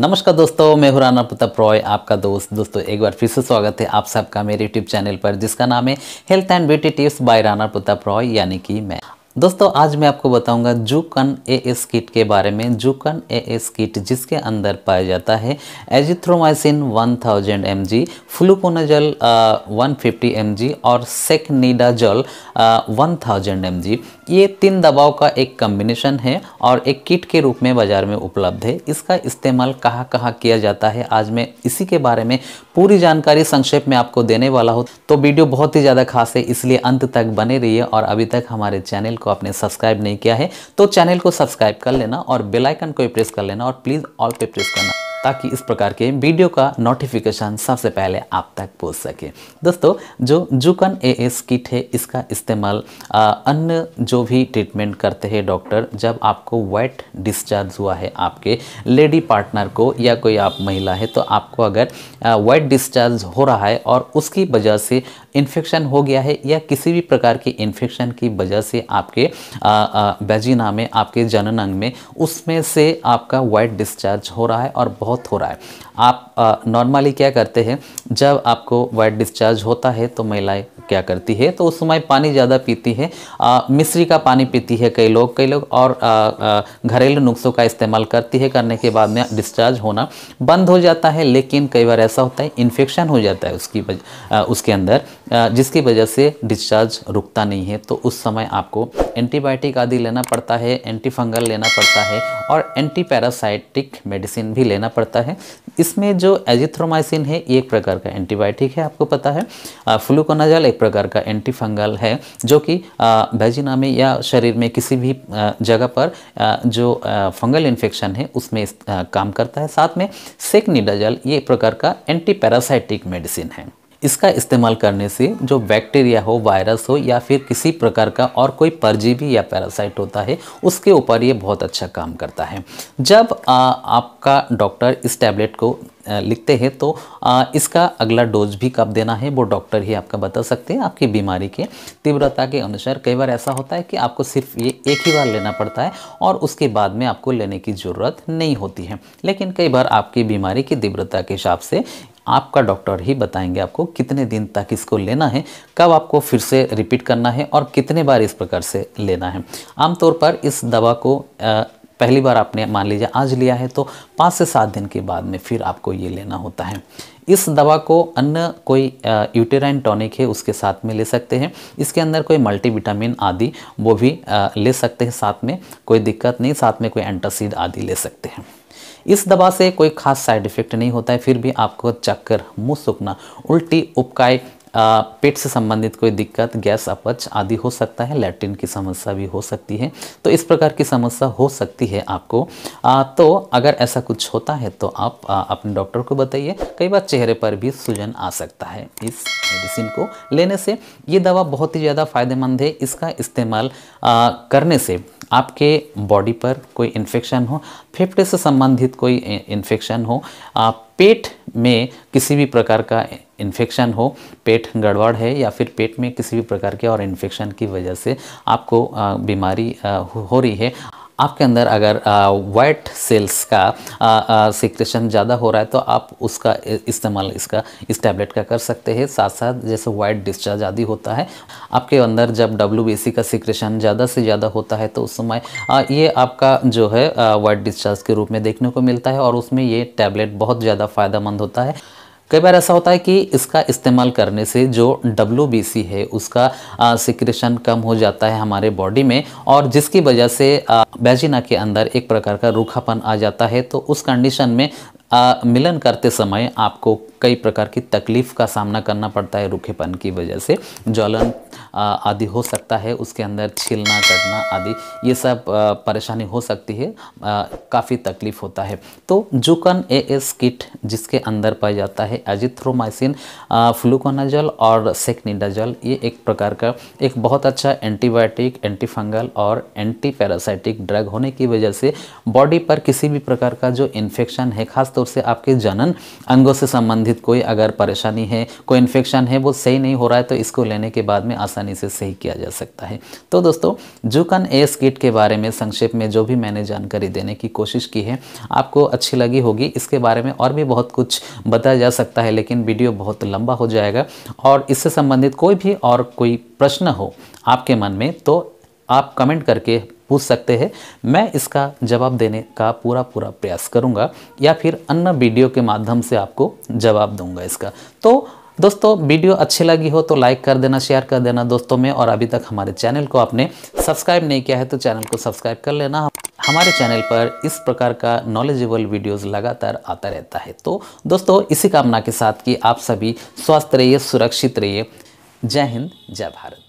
नमस्कार दोस्तों मैं हूँ राना प्रताप रॉय आपका दोस्त दोस्तों एक बार फिर से स्वागत है आप सबका मेरे यूट्यूब चैनल पर जिसका नाम है health and beauty tips by Rana Pratap Roy यानी कि मैं दोस्तों आज मैं आपको बताऊंगा जूकन ए एस किट के बारे में जूकन ए एस किट जिसके अंदर पाया जाता है azithromycin 1000 thousand M G fluconazole one fifty और secnidazole one thousand M G ये तीन दवाओं का एक कम्बिनेशन है और एक किट के रूप में बाज़ार में उपलब्ध है इसका इस्तेमाल कहाँ कहाँ किया जाता है आज मैं इसी के बारे में पूरी जानकारी संक्षेप में आपको देने वाला हूँ तो वीडियो बहुत ही ज़्यादा खास है इसलिए अंत तक बने रहिए और अभी तक हमारे चैनल को आपने सब्सक्राइब नहीं किया है तो चैनल को सब्सक्राइब कर लेना और बेलाइकन को प्रेस कर लेना और प्लीज़ ऑल पे प्रेस करना ताकि इस प्रकार के वीडियो का नोटिफिकेशन सबसे पहले आप तक पहुंच सके दोस्तों जो जुकन ए एस किट है इसका इस्तेमाल अन्य जो भी ट्रीटमेंट करते हैं डॉक्टर जब आपको वेट डिस्चार्ज हुआ है आपके लेडी पार्टनर को या कोई आप महिला है तो आपको अगर वेट डिस्चार्ज हो रहा है और उसकी वजह से इन्फेक्शन हो गया है या किसी भी प्रकार की इन्फेक्शन की वजह से आपके बेजीना में आपके जनन अंग में उसमें से आपका वाइट डिस्चार्ज हो रहा है और बहुत बहुत हो रहा है आप नॉर्मली क्या करते हैं जब आपको वाइट डिस्चार्ज होता है तो महिलाएं क्या करती है तो उस समय पानी ज़्यादा पीती है आ, मिश्री का पानी पीती है कई लोग कई लोग और घरेलू नुस्खों का इस्तेमाल करती है करने के बाद में डिस्चार्ज होना बंद हो जाता है लेकिन कई बार ऐसा होता है इन्फेक्शन हो जाता है उसकी बज, आ, उसके अंदर आ, जिसकी वजह से डिस्चार्ज रुकता नहीं है तो उस समय आपको एंटीबायोटिक आदि लेना पड़ता है एंटीफंगल लेना पड़ता है और एंटी पैरासाइटिक मेडिसिन भी लेना पड़ता है इसमें जो जो एजिथ्रोमाइसिन है ये एक प्रकार का एंटीबायोटिक है आपको पता है फ्लूकोनाजल एक प्रकार का एंटीफंगल है जो कि वेजिना में या शरीर में किसी भी जगह पर जो फंगल इन्फेक्शन है उसमें काम करता है साथ में सेकनीडाजल ये एक प्रकार का एंटी पैरासाइटिक मेडिसिन है इसका इस्तेमाल करने से जो बैक्टीरिया हो वायरस हो या फिर किसी प्रकार का और कोई परजीवी या पैरासाइट होता है उसके ऊपर ये बहुत अच्छा काम करता है जब आ, आपका डॉक्टर इस टैबलेट को लिखते हैं तो आ, इसका अगला डोज भी कब देना है वो डॉक्टर ही आपका बता सकते हैं आपकी बीमारी के तीव्रता के अनुसार कई बार ऐसा होता है कि आपको सिर्फ ये एक ही बार लेना पड़ता है और उसके बाद में आपको लेने की ज़रूरत नहीं होती है लेकिन कई बार आपकी बीमारी की तीव्रता के हिसाब से आपका डॉक्टर ही बताएंगे आपको कितने दिन तक इसको लेना है कब आपको फिर से रिपीट करना है और कितने बार इस प्रकार से लेना है आमतौर पर इस दवा को आ, पहली बार आपने मान लीजिए आज लिया है तो पाँच से सात दिन के बाद में फिर आपको ये लेना होता है इस दवा को अन्य कोई यूटेराइन टॉनिक है उसके साथ में ले सकते हैं इसके अंदर कोई मल्टीविटामिन आदि वो भी आ, ले सकते हैं साथ में कोई दिक्कत नहीं साथ में कोई एंटासिड आदि ले सकते हैं इस दवा से कोई खास साइड इफेक्ट नहीं होता है फिर भी आपको चक्कर मुँह सूखना उल्टी उपकाय पेट से संबंधित कोई दिक्कत गैस अपच आदि हो सकता है लैट्रिन की समस्या भी हो सकती है तो इस प्रकार की समस्या हो सकती है आपको आ, तो अगर ऐसा कुछ होता है तो आप आ, अपने डॉक्टर को बताइए कई बार चेहरे पर भी सूजन आ सकता है इस मेडिसिन को लेने से ये दवा बहुत ही ज़्यादा फ़ायदेमंद है इसका इस्तेमाल करने से आपके बॉडी पर कोई इन्फेक्शन हो फेफड़े से संबंधित कोई इन्फेक्शन हो आप पेट में किसी भी प्रकार का इन्फेक्शन हो पेट गड़बड़ है या फिर पेट में किसी भी प्रकार के और इन्फेक्शन की वजह से आपको बीमारी हो रही है आपके अंदर अगर वाइट सेल्स का सिक्रेशन ज़्यादा हो रहा है तो आप उसका इस्तेमाल इसका इस टैबलेट का कर सकते हैं साथ साथ जैसे वाइट डिस्चार्ज आदि होता है आपके अंदर जब डब्ल्यू का सिक्रेशन ज़्यादा से ज़्यादा होता है तो उस समय ये आपका जो है वाइट डिस्चार्ज के रूप में देखने को मिलता है और उसमें ये टैबलेट बहुत ज़्यादा फ़ायदेमंद होता है कई बार ऐसा होता है कि इसका इस्तेमाल करने से जो डब्ल्यू है उसका सिक्रेशन कम हो जाता है हमारे बॉडी में और जिसकी वजह से बैजिना के अंदर एक प्रकार का रूखापन आ जाता है तो उस कंडीशन में आ, मिलन करते समय आपको कई प्रकार की तकलीफ का सामना करना पड़ता है रूखेपन की वजह से ज्वलन आदि हो सकता है उसके अंदर छिलना कटना आदि ये सब परेशानी हो सकती है काफ़ी तकलीफ होता है तो जुकन ए एस किट जिसके अंदर पाया जाता है एजिथ्रोमाइसिन फ्लूकोनाजल और सेक्निडाजल ये एक प्रकार का एक बहुत अच्छा एंटीबायोटिक एंटीफंगल और एंटी पैरासाइटिक ड्रग होने की वजह से बॉडी पर किसी भी प्रकार का जो इन्फेक्शन है खासतौर से आपके जनन अंगों से संबंधित संबंधित कोई अगर परेशानी है कोई इन्फेक्शन है वो सही नहीं हो रहा है तो इसको लेने के बाद में आसानी से सही किया जा सकता है तो दोस्तों जूकन एस किट के बारे में संक्षेप में जो भी मैंने जानकारी देने की कोशिश की है आपको अच्छी लगी होगी इसके बारे में और भी बहुत कुछ बताया जा सकता है लेकिन वीडियो बहुत लंबा हो जाएगा और इससे संबंधित कोई भी और कोई प्रश्न हो आपके मन में तो आप कमेंट करके पूछ सकते हैं मैं इसका जवाब देने का पूरा पूरा प्रयास करूँगा या फिर अन्य वीडियो के माध्यम से आपको जवाब दूंगा इसका तो दोस्तों वीडियो अच्छी लगी हो तो लाइक कर देना शेयर कर देना दोस्तों में और अभी तक हमारे चैनल को आपने सब्सक्राइब नहीं किया है तो चैनल को सब्सक्राइब कर लेना हमारे चैनल पर इस प्रकार का नॉलेजेबल वीडियोस लगातार आता रहता है तो दोस्तों इसी कामना के साथ कि आप सभी स्वस्थ रहिए सुरक्षित रहिए जय हिंद जय भारत